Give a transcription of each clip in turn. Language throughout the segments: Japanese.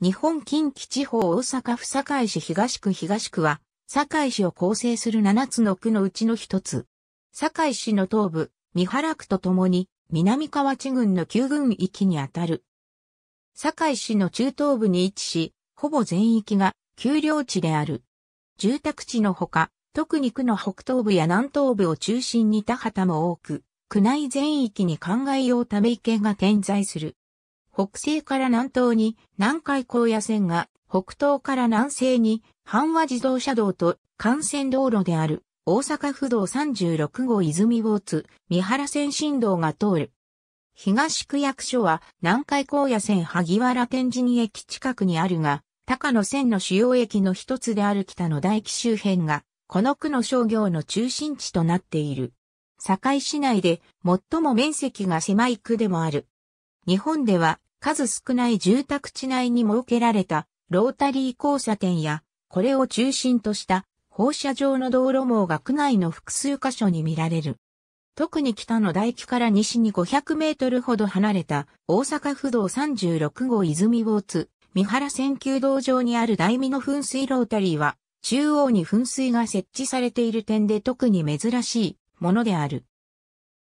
日本近畿地方大阪府堺市東区東区は、堺市を構成する7つの区のうちの一つ。堺市の東部、三原区とともに、南河内郡の旧郡域にあたる。堺市の中東部に位置し、ほぼ全域が丘陵地である。住宅地のほか、特に区の北東部や南東部を中心に田畑も多く、区内全域に灌漑用ため池が点在する。北西から南東に南海高野線が、北東から南西に阪和自動車道と幹線道路である大阪府道36号泉大津、三原線新道が通る。東区役所は南海高野線萩原天神駅近くにあるが、高野線の主要駅の一つである北の大駅周辺が、この区の商業の中心地となっている。堺市内で最も面積が狭い区でもある。日本では数少ない住宅地内に設けられたロータリー交差点や、これを中心とした放射状の道路網が区内の複数箇所に見られる。特に北の大気から西に500メートルほど離れた大阪府道36号泉大津、三原線球道上にある大美の噴水ロータリーは、中央に噴水が設置されている点で特に珍しいものである。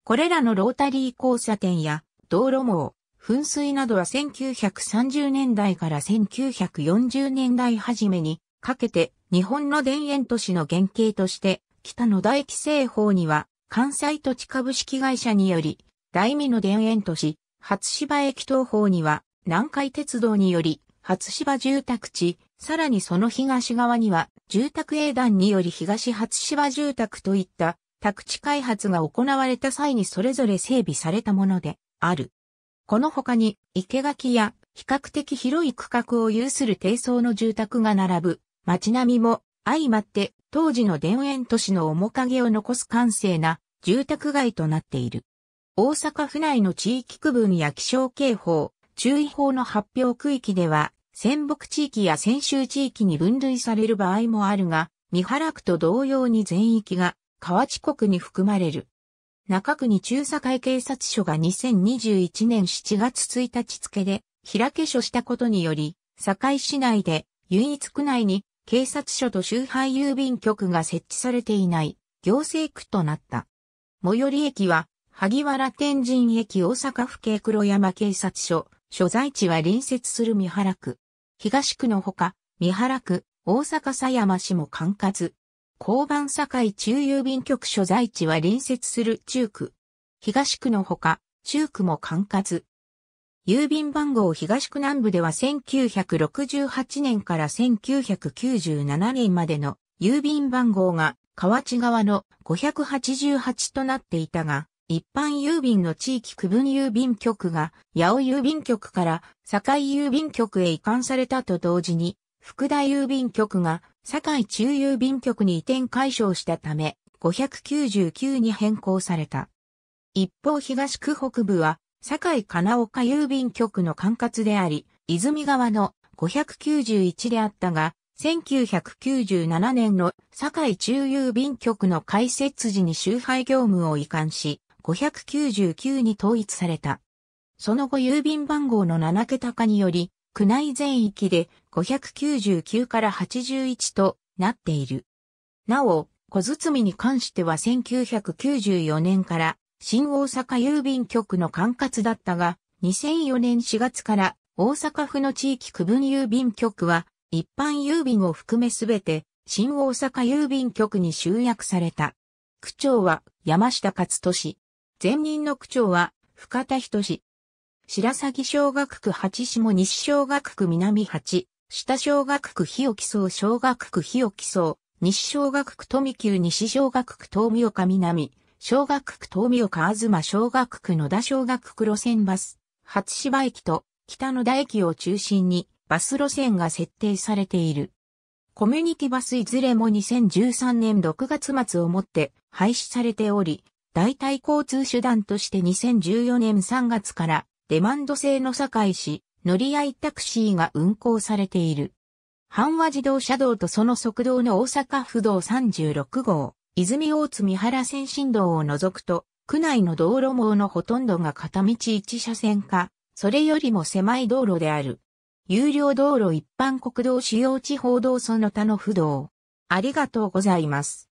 これらのロータリー交差点や道路網、噴水などは1930年代から1940年代初めにかけて日本の田園都市の原型として北野大規制法には関西土地株式会社により大美の田園都市初芝駅東方には南海鉄道により初芝住宅地さらにその東側には住宅営団により東初芝住宅といった宅地開発が行われた際にそれぞれ整備されたものである。この他に、生垣や比較的広い区画を有する低層の住宅が並ぶ街並みも相まって当時の田園都市の面影を残す閑静な住宅街となっている。大阪府内の地域区分や気象警報、注意報の発表区域では、仙北地域や仙州地域に分類される場合もあるが、三原区と同様に全域が河内国に含まれる。中区に中佐会警察署が2021年7月1日付で開け署したことにより、堺市内で唯一区内に警察署と周配郵便局が設置されていない行政区となった。最寄り駅は萩原天神駅大阪府警黒山警察署、所在地は隣接する三原区。東区のほか、三原区、大阪狭山市も管轄、交番堺中郵便局所在地は隣接する中区。東区のほか、中区も管轄。郵便番号東区南部では1968年から1997年までの郵便番号が河内側の588となっていたが、一般郵便の地域区分郵便局が八尾郵便局から堺郵便局へ移管されたと同時に、福田郵便局が堺中郵便局に移転解消したため、599に変更された。一方東区北部は、堺金岡郵便局の管轄であり、泉川の591であったが、1997年の堺中郵便局の開設時に集配業務を移管し、599に統一された。その後郵便番号の7桁化により、区内全域で599から81となっている。なお、小包に関しては1994年から新大阪郵便局の管轄だったが、2004年4月から大阪府の地域区分郵便局は一般郵便を含めすべて新大阪郵便局に集約された。区長は山下勝利。前任の区長は深田仁。白崎小学区八下西小学区南八、下小学区日置総小学区日置総、西小学区富久西小学区東美岡南、小学区東美岡東小学区野田小学区路線バス、初芝駅と北野田駅を中心にバス路線が設定されている。コミュニティバスいずれも2013年6月末をもって廃止されており、代替交通手段として2014年3月からデマンド制の堺市、乗り合いタクシーが運行されている。阪和自動車道とその側道の大阪府道36号、泉大津三原線新道を除くと、区内の道路網のほとんどが片道1車線か、それよりも狭い道路である。有料道路一般国道主要地方道その他の府道。ありがとうございます。